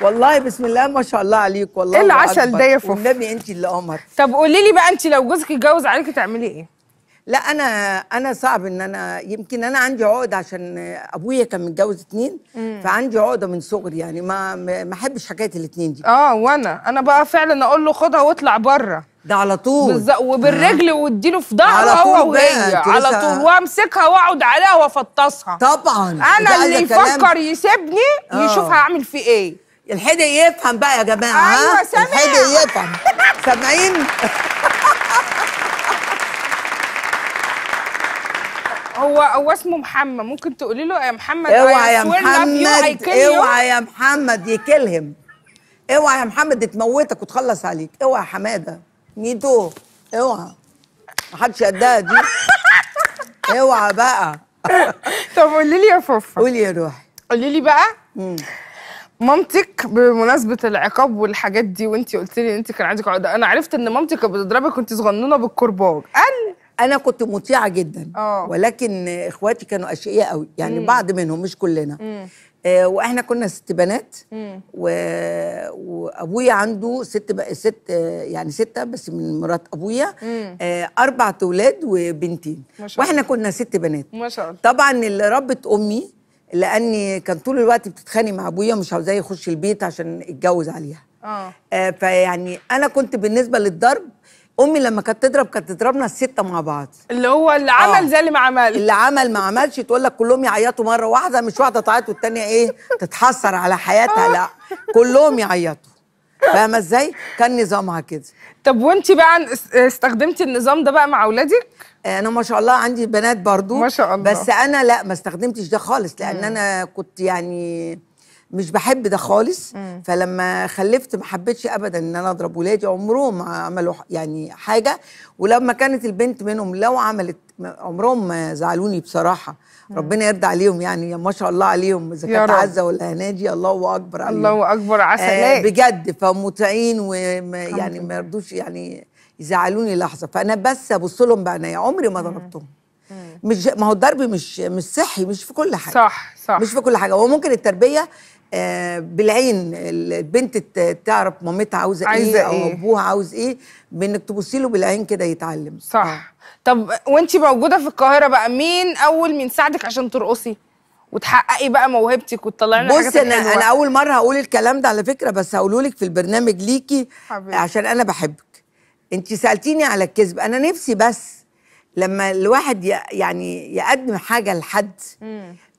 والله بسم الله ما شاء الله عليك والله ايه العسل ده يا فوف والنبي انت اللي قمر طب قولي لي بقى انت لو جوزك اتجوز عليكي تعملي ايه لا انا انا صعب ان انا يمكن انا عندي عقد عشان ابويا كان متجوز اتنين مم. فعندي عقده من صغري يعني ما ما احبش حكايه الاتنين دي اه وانا انا بقى فعلا اقول له خدها واطلع بره ده على طول بالظبط وبالرجل آه. واديله في ظهره هو وهي على طول وامسكها واقعد عليها وافطسها طبعا انا اللي يفكر يسيبني آه. يشوف هعمل فيه ايه الحدق يفهم بقى يا جماعه ايوه سامع الحدق يفهم سامعين هو هو اسمه محمد ممكن تقولي له يا محمد اوعى يا محمد اوعى يا محمد يكلهم اوعى يا محمد تموتك وتخلص عليك اوعى يا حماده ميدو اوعى محدش قدها دي اوعى بقى طب قولي لي يا فوفا قولي يا روحي قولي لي بقى مم. مامتك بمناسبه العقاب والحاجات دي وانت قلت لي انت كان عندك عقده انا عرفت ان مامتك كانت بتضربك وانت صغنونه بالكرباج قال انا كنت مطيعه جدا أوه. ولكن اخواتي كانوا اشقياء قوي يعني مم. بعض منهم مش كلنا مم. آه واحنا كنا ست بنات و... وابويا عنده ست ب... ست يعني سته بس من مرات ابويا آه اربع اولاد وبنتين واحنا كنا ست بنات ما شاء الله طبعا اللي ربت امي لاني كان طول الوقت بتتخانق مع ابويا مش عاوزاه يخش البيت عشان اتجوز عليها آه. اه فيعني انا كنت بالنسبه للضرب امي لما كانت تضرب كانت تضربنا السته مع بعض اللي هو اللي عمل آه. زي اللي ما عمل اللي عمل ما عملش تقول لك كلهم يعيطوا مره واحده مش واحده تعيط والتانيه ايه تتحسر على حياتها آه. لا كلهم يعيطوا فاهمه ازاي؟ كان نظامها كده طب وانت بقى استخدمتي النظام ده بقى مع اولادك؟ آه، انا ما شاء الله عندي بنات برضو ما شاء الله بس انا لا ما استخدمتش ده خالص لان مم. انا كنت يعني مش بحب ده خالص مم. فلما خلفت ما حبيتش ابدا ان انا اضرب ولادي عمرهم ما عملوا يعني حاجه ولما كانت البنت منهم لو عملت عمرهم ما زعلوني بصراحه ربنا يرضى عليهم يعني ما شاء الله عليهم اذا كانت عزه ولا هنادي الله اكبر عليهم الله اكبر عسى آه بجد فمطيعين ويعني ما يرضوش يعني يزعلوني لحظه فانا بس ابص لهم بعينيا عمري ما ضربتهم مش ما هو الضرب مش مش صحي مش في كل حاجه صح صح مش في كل حاجه هو ممكن التربيه آه، بالعين البنت تعرف مامتها عاوزه إيه عايزة ايه, إيه؟ او ابوها عاوز ايه بانك تبصي له بالعين كده يتعلم صح آه. طب وانت موجوده في القاهره بقى مين اول من ساعدك عشان ترقصي وتحققي بقى موهبتك وتطلعي لنا بصي انا انا اول مره هقول الكلام ده على فكره بس هقوله لك في البرنامج ليكي حبيب. عشان انا بحبك انت سالتيني على الكذب انا نفسي بس لما الواحد يعني يقدم حاجه لحد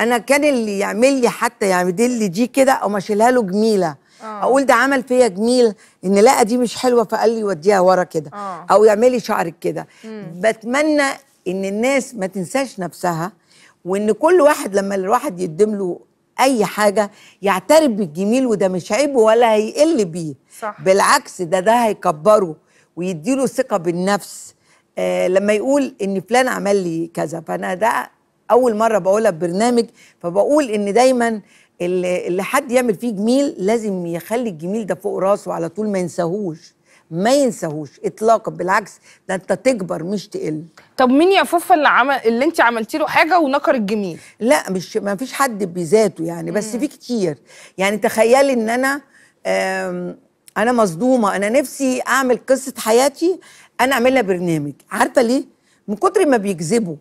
انا كان اللي يعمل لي حتى يعمل لي دي كده او اشيلها له جميله أوه. اقول ده عمل فيا جميل ان لا دي مش حلوه فقال لي وديها ورا كده آه. او يعملي شعرك كده بتمنى ان الناس ما تنساش نفسها وان كل واحد لما الواحد يقدم له اي حاجه يعترف بالجميل وده مش عيب ولا هيقل بيه صح. بالعكس ده ده هيكبره ويديله ثقه بالنفس آه، لما يقول ان فلان عمل لي كذا فانا ده اول مره بقولها ببرنامج فبقول ان دايما اللي, اللي حد يعمل فيه جميل لازم يخلي الجميل ده فوق راسه على طول ما ينساهوش ما ينساهوش اطلاقا بالعكس ده انت تكبر مش تقل طب مين يا فوفا اللي عمل اللي انت عملتي له حاجه ونكر الجميل لا مش ما فيش حد بذاته يعني بس مم. في كتير يعني تخيلي ان انا انا مصدومه انا نفسي اعمل قصه حياتي انا اعمل لها برنامج عارفه ليه من كتر ما بيكذبوا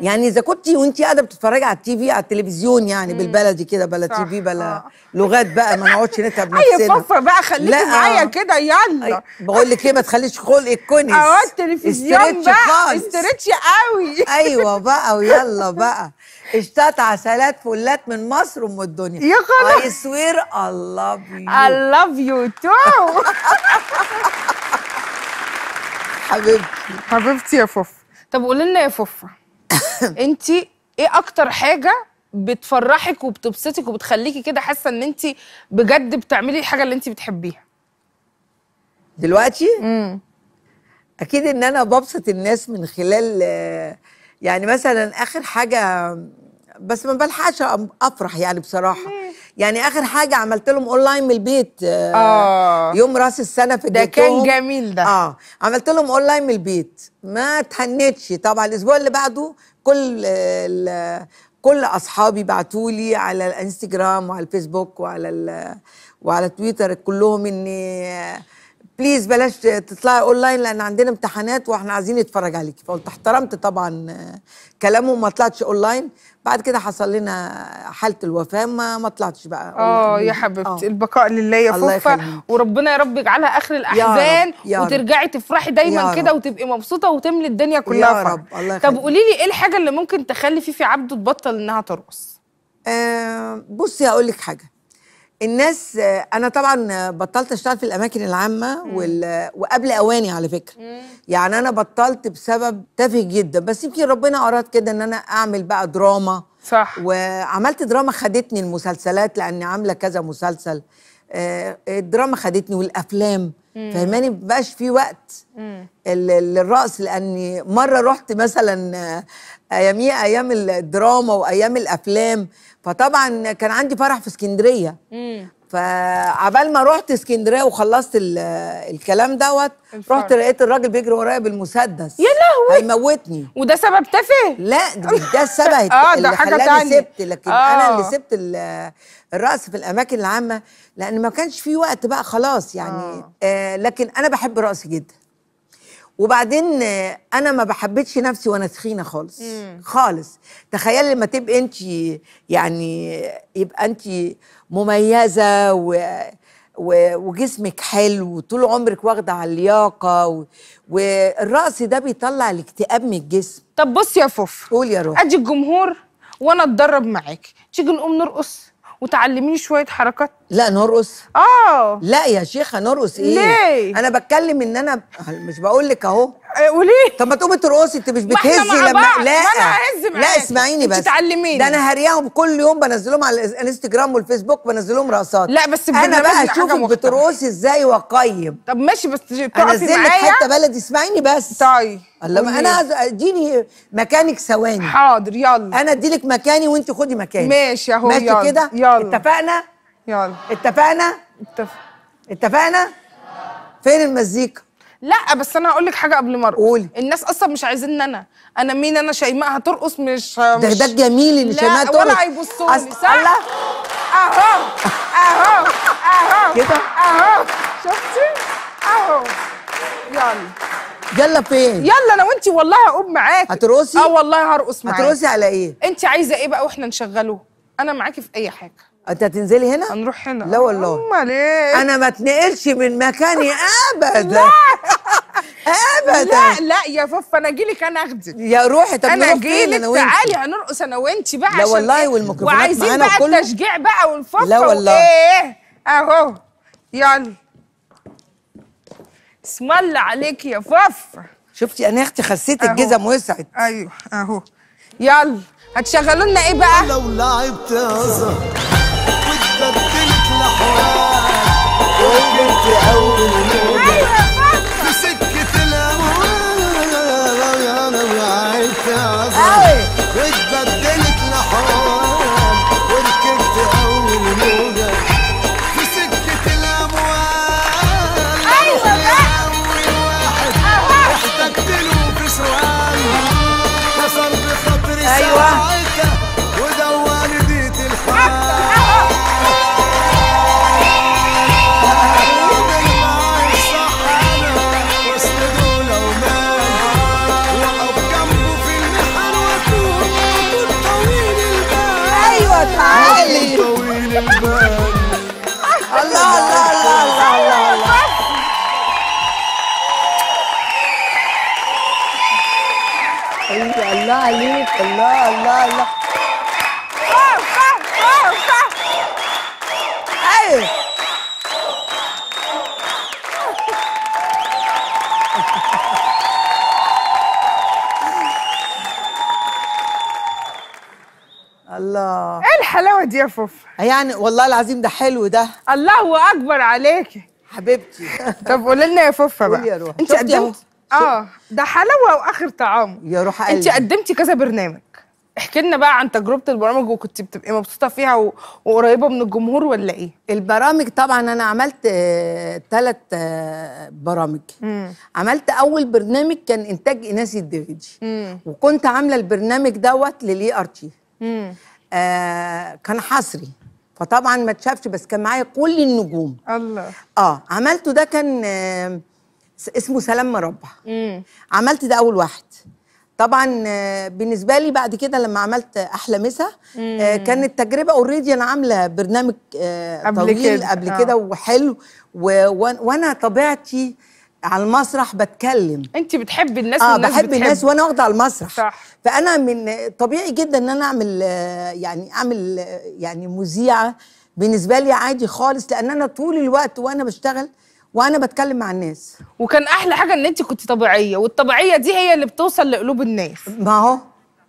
يعني اذا كنت وانت قاعده بتتفرجي على التي في على التلفزيون يعني مم. بالبلدي كده بلا تي في بلا آه. لغات بقى ما نقعدش نتعب نفسنا اي صفر بقى خليكي معايا كده يلا بقول لك ليه ما تخليش خلقك كونس اه التلفزيون بقى استرتش قوي ايوه بقى ويلا بقى اشتات عسلات فلات من مصر ام الدنيا يا خلاص اي سوير اي لاف يو اي لاف يو تو حبيبتي حبيبتي يا فوفا طب قولي لنا يا فوفا انت ايه اكتر حاجه بتفرحك وبتبسطك وبتخليكي كده حاسه ان انت بجد بتعملي الحاجه اللي انت بتحبيها دلوقتي امم اكيد ان انا ببسط الناس من خلال يعني مثلا اخر حاجه بس ما بلحقش افرح يعني بصراحه يعني اخر حاجه عملت لهم اونلاين من البيت آه،, اه يوم راس السنه في ده كان جميل ده اه عملت لهم اونلاين من البيت ما اتهنتش طبعا الاسبوع اللي بعده كل كل اصحابي بعتوا لي على الانستجرام وعلى الفيسبوك وعلى وعلى تويتر كلهم اني بليز بلاش تطلعي اونلاين لان عندنا امتحانات واحنا عايزين نتفرج عليكي فقلت احترمت طبعا كلامه وما طلعتش اونلاين بعد كده حصل لنا حاله الوفاه ما ما طلعتش بقى اه يا آه. حبيبتي البقاء لله يا فوفا وربنا يا رب يجعلها اخر الاحزان يا رب. يا وترجعي تفرحي دايما كده وتبقي مبسوطه وتملي الدنيا كلها يا رب الله طب قولي لي ايه الحاجه اللي ممكن تخلي فيفي عبده تبطل انها ترقص آه بصي هقول لك حاجه الناس انا طبعا بطلت اشتغل في الاماكن العامه وال... وقبل اواني على فكره مم. يعني انا بطلت بسبب تافه جدا بس يمكن ربنا اراد كده ان انا اعمل بقى دراما صح وعملت دراما خدتني المسلسلات لاني عامله كذا مسلسل آه، الدراما خدتني والافلام فهماني بقاش في وقت للرقص لاني مره رحت مثلا اياميه ايام الدراما وايام الافلام فطبعا كان عندي فرح في اسكندريه فعبال ما رحت اسكندريه وخلصت الكلام دوت رحت لقيت الراجل بيجري ورايا بالمسدس يا لهوي هيموتني وده سبب تافه لا ده السبب آه اللي ده حاجه خلاني سبت لكن آه. انا اللي آه. سبت الرقص في الاماكن العامه لان ما كانش في وقت بقى خلاص يعني آه. آه لكن انا بحب رقصي جدا وبعدين انا ما بحبتش نفسي وانا سخينه خالص مم. خالص تخيلي لما تبقي انت يعني يبقى انت مميزه و وجسمك حلو وطول عمرك واخده على اللياقه و... والرقص ده بيطلع الاكتئاب من الجسم طب بص يا فوف قول يا روح ادي الجمهور وانا اتدرب معاك تيجي نقوم نرقص وتعلميني شويه حركات لا نرقص اه لا يا شيخه نرقص ايه ليه انا بتكلم ان انا مش بقول لك اهو آه، وليه طب ما تقومي ترقصي انت مش بتهزي لما بقى. لا ما انا اهز لا اسمعيني بس تعلميني ده انا هرياهم كل يوم بنزلهم على الانستجرام والفيسبوك بنزلهم رقصات لا بس انا بقى اشوفك بترقصي ازاي واقيم طب ماشي بس تقفي معايا حته بلدي اسمعيني بس طيب الله انا اديني مكانك ثواني حاضر يلا انا اديلك مكاني وانت خدي مكاني ماشي اهو يلا ماشي كده يلا اتفقنا يلا اتفقنا؟ اتفق اتفقنا؟ فين المزيكا؟ لا بس انا هقول لك حاجه قبل ما ارقص قولي الناس اصلا مش عايزين انا انا مين انا شيماء هترقص مش ده ده جميل ان شيماء ترقص ولا هيبصوا لي صح؟ الله اهو اهو اهو كده اهو شفتي؟ اهو يلا يلا فين؟ يلا انا وانت والله هقوم معاكي هترقصي؟ اه والله هرقص معاكي هترقصي على ايه؟ انت عايزه ايه بقى واحنا نشغله؟ انا معاكي في اي حاجه انت هتنزلي هنا؟ هنروح هنا لا والله امال ايه؟ انا ما اتنقلش من مكاني ابدا لا ابدا لا لا يا فوفا انا اجي لك انا اخدك يا روحي طب انا اجي تعالي هنرقص انا وانت بقى لا والله إيه؟ والميكروفونات وعايزين بقى التشجيع بقى ونفخر لا والله ايه اهو يلا اسم الله عليك يا فوفا شفتي انا اختي خسيت الجزم وسعت ايوه اهو يلا هتشغلوا لنا ايه بقى لو لعبت هزار وقلت أول يوم عليك الله الله الله الله ايه الحلاوه دي يا فوف يعني والله العظيم ده حلو ده الله اكبر عليكي حبيبتي طب قولي لنا يا فوفا بقى انت قدمتي اه ده حلاوه واخر طعام يا روح قلبي انت قدمتي كذا برنامج احكي لنا بقى عن تجربه البرامج وكنت بتبقي مبسوطه فيها و... وقريبه من الجمهور ولا ايه البرامج طبعا انا عملت ثلاث آه... آه... برامج مم. عملت اول برنامج كان انتاج ايناس الدغيجي وكنت عامله البرنامج دوت للاي ار تي آه، كان حصري فطبعا ما اتشافش بس كان معايا كل النجوم الله اه عملته ده كان آه اسمه سلام مربع عملت ده اول واحد طبعا آه، بالنسبه لي بعد كده لما عملت احلى مسا آه، كانت تجربه اوريدي انا عامله برنامج آه، طويل قبل كده آه. وحلو وانا طبيعتي على المسرح بتكلم انت بتحبي الناس آه والناس بحب بتحب. الناس وانا واخده على المسرح صح. فانا من طبيعي جدا ان انا اعمل يعني اعمل يعني مذيعه بالنسبه لي عادي خالص لان انا طول الوقت وانا بشتغل وانا بتكلم مع الناس وكان احلى حاجه ان انت كنت طبيعيه والطبيعيه دي هي اللي بتوصل لقلوب الناس ما هو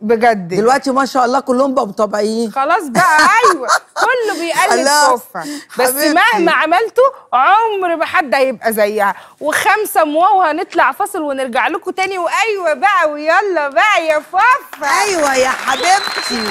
بجد دلوقتي ما شاء الله كلهم بقوا طبيعيين خلاص بقى ايوه كله بيقلد صوفها بس حبيبتي. مهما عملته عمر ما حد هيبقى زيها وخمسه مواو هنطلع فاصل ونرجع لكم تاني وايوه بقى ويلا بقى يا فوفا ايوه يا حبيبتي